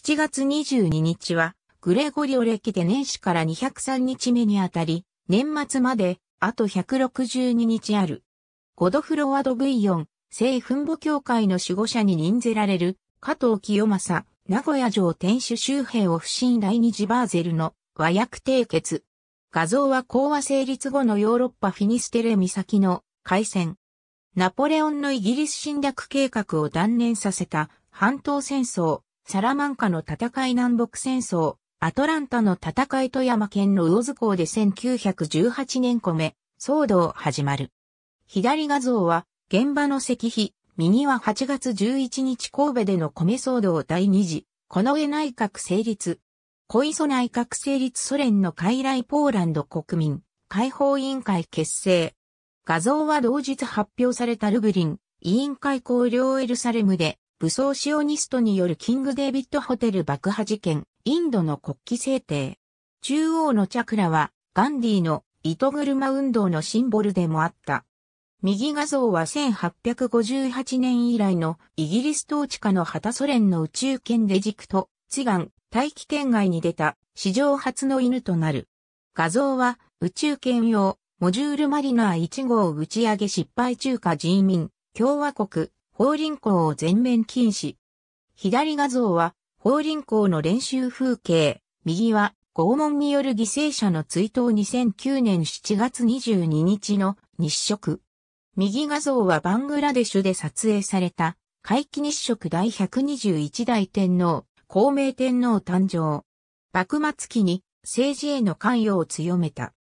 7月22日は、グレゴリオ歴で年始から203日目にあたり、年末まで、あと162日ある。ゴドフロワド・グイヨン、聖墳墓協会の守護者に任ぜられる、加藤清正、名古屋城天守周辺を不審来日バーゼルの和訳締結。画像は講和成立後のヨーロッパフィニステレ岬の海戦。ナポレオンのイギリス侵略計画を断念させた半島戦争、サラマンカの戦い南北戦争、アトランタの戦い富山県の魚津港で1918年米、騒動始まる。左画像は、現場の石碑、右は8月11日神戸での米騒動第2次、この上内閣成立。小磯内閣成立ソ連の傀儡ポーランド国民、解放委員会結成。画像は同日発表されたルブリン、委員会公領エルサレムで、武装シオニストによるキングデイビッドホテル爆破事件、インドの国旗制定。中央のチャクラは、ガンディの糸車運動のシンボルでもあった。右画像は1858年以来のイギリス統治下の旗ソ連の宇宙圏で軸と、地岸、大気圏外に出た史上初の犬となる。画像は宇宙圏用モジュールマリナー1号打ち上げ失敗中華人民共和国法輪功を全面禁止。左画像は、法輪功の練習風景、右は、拷問による犠牲者の追悼2009年7月22日の日食。右画像はバングラデシュで撮影された、回帰日食第121代天皇、孔明天皇誕生。幕末期に政治への関与を強めた。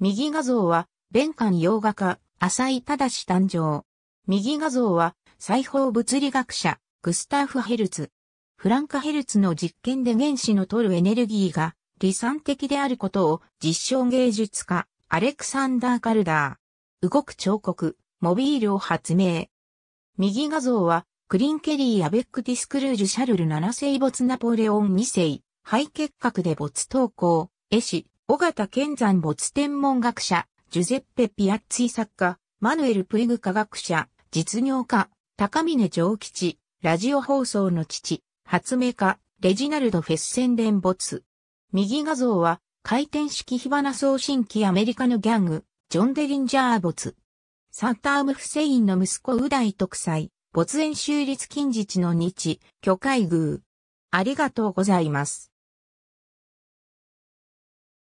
右画像は、弁官洋画家、浅井正誕生。右画像は、裁縫物理学者、グスターフ・ヘルツ。フランカ・ヘルツの実験で原子の取るエネルギーが理算的であることを実証芸術家、アレクサンダー・カルダー。動く彫刻、モビールを発明。右画像は、クリンケリー・アベック・ディスクルージュ・シャルル7世没ナポレオン2世、肺結核で没投稿、絵師、小形健山没天文学者、ジュゼッペ・ピアッツィ作家、マヌエル・プイグ科学者、実業家、高峰上吉、ラジオ放送の父、発明家、レジナルド・フェス宣伝没。右画像は、回転式火花送信機アメリカのギャング、ジョン・デリンジャー没。サッターム・フセインの息子ウダイ特裁、没演終立近日の日、巨海宮。ありがとうございます。